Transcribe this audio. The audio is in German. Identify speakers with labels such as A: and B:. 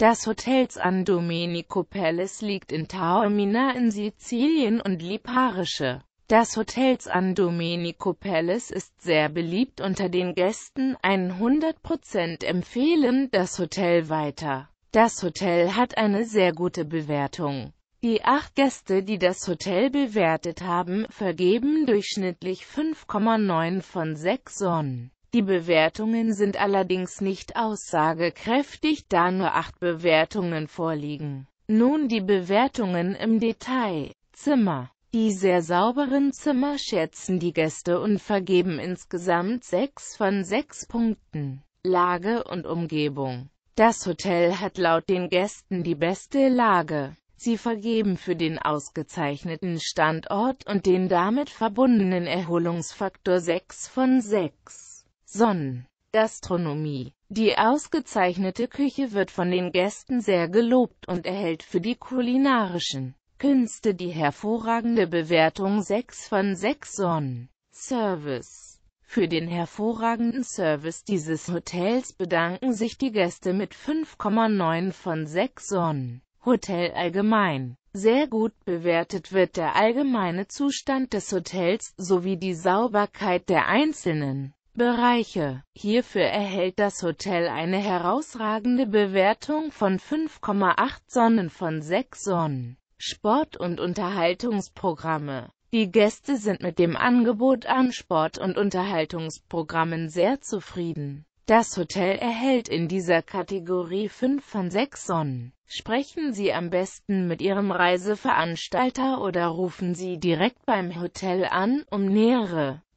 A: Das Hotel San Domenico Palace liegt in Taormina in Sizilien und Liparische. Das Hotel San Domenico Palace ist sehr beliebt unter den Gästen, 100% empfehlen das Hotel weiter. Das Hotel hat eine sehr gute Bewertung. Die acht Gäste, die das Hotel bewertet haben, vergeben durchschnittlich 5,9 von 6 Sonnen. Die Bewertungen sind allerdings nicht aussagekräftig, da nur acht Bewertungen vorliegen. Nun die Bewertungen im Detail. Zimmer. Die sehr sauberen Zimmer schätzen die Gäste und vergeben insgesamt 6 von 6 Punkten. Lage und Umgebung. Das Hotel hat laut den Gästen die beste Lage. Sie vergeben für den ausgezeichneten Standort und den damit verbundenen Erholungsfaktor 6 von 6. Sonnen. Gastronomie. Die ausgezeichnete Küche wird von den Gästen sehr gelobt und erhält für die kulinarischen Künste die hervorragende Bewertung 6 von 6 Sonnen. Service. Für den hervorragenden Service dieses Hotels bedanken sich die Gäste mit 5,9 von 6 Sonnen. Hotel allgemein. Sehr gut bewertet wird der allgemeine Zustand des Hotels sowie die Sauberkeit der einzelnen Bereiche. Hierfür erhält das Hotel eine herausragende Bewertung von 5,8 Sonnen von 6 Sonnen. Sport- und Unterhaltungsprogramme Die Gäste sind mit dem Angebot an Sport- und Unterhaltungsprogrammen sehr zufrieden. Das Hotel erhält in dieser Kategorie 5 von 6 Sonnen. Sprechen Sie am besten mit Ihrem Reiseveranstalter oder rufen Sie direkt beim Hotel an, um nähere